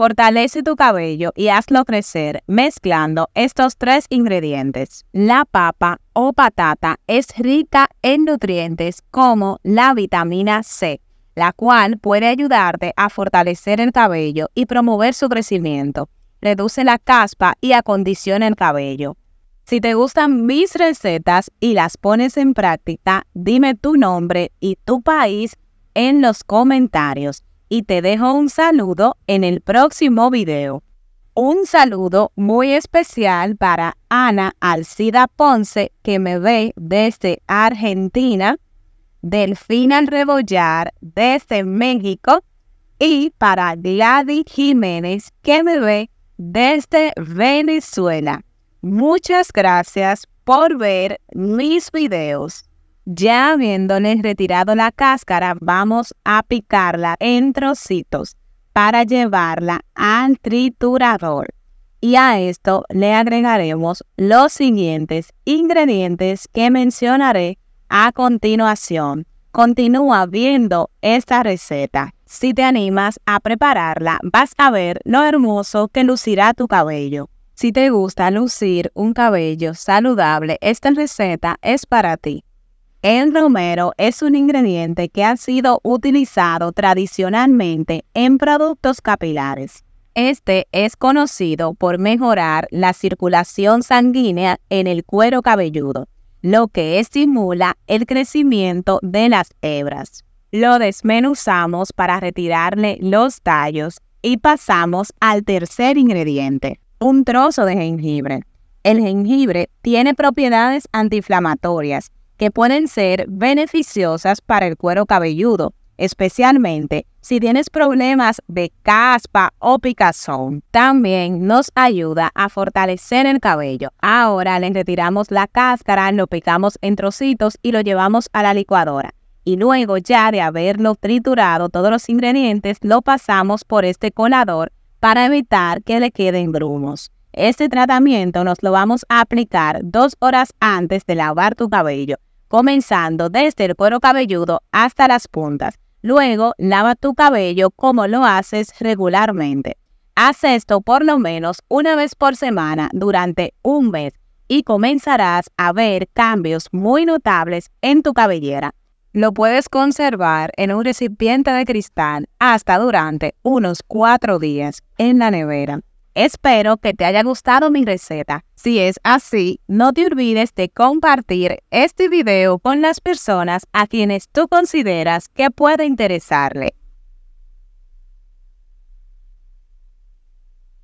Fortalece tu cabello y hazlo crecer mezclando estos tres ingredientes. La papa o patata es rica en nutrientes como la vitamina C, la cual puede ayudarte a fortalecer el cabello y promover su crecimiento. Reduce la caspa y acondiciona el cabello. Si te gustan mis recetas y las pones en práctica, dime tu nombre y tu país en los comentarios y te dejo un saludo en el próximo video. Un saludo muy especial para Ana Alcida Ponce, que me ve desde Argentina, Delfina Rebollar desde México y para Gladys Jiménez, que me ve desde Venezuela. Muchas gracias por ver mis videos. Ya habiéndoles retirado la cáscara, vamos a picarla en trocitos para llevarla al triturador. Y a esto le agregaremos los siguientes ingredientes que mencionaré a continuación. Continúa viendo esta receta. Si te animas a prepararla, vas a ver lo hermoso que lucirá tu cabello. Si te gusta lucir un cabello saludable, esta receta es para ti. El romero es un ingrediente que ha sido utilizado tradicionalmente en productos capilares. Este es conocido por mejorar la circulación sanguínea en el cuero cabelludo, lo que estimula el crecimiento de las hebras. Lo desmenuzamos para retirarle los tallos y pasamos al tercer ingrediente, un trozo de jengibre. El jengibre tiene propiedades antiinflamatorias que pueden ser beneficiosas para el cuero cabelludo, especialmente si tienes problemas de caspa o picazón. También nos ayuda a fortalecer el cabello. Ahora le retiramos la cáscara, lo picamos en trocitos y lo llevamos a la licuadora. Y luego ya de haberlo triturado todos los ingredientes, lo pasamos por este colador para evitar que le queden grumos. Este tratamiento nos lo vamos a aplicar dos horas antes de lavar tu cabello comenzando desde el cuero cabelludo hasta las puntas. Luego, lava tu cabello como lo haces regularmente. Haz esto por lo menos una vez por semana durante un mes y comenzarás a ver cambios muy notables en tu cabellera. Lo puedes conservar en un recipiente de cristal hasta durante unos cuatro días en la nevera. Espero que te haya gustado mi receta. Si es así, no te olvides de compartir este video con las personas a quienes tú consideras que puede interesarle.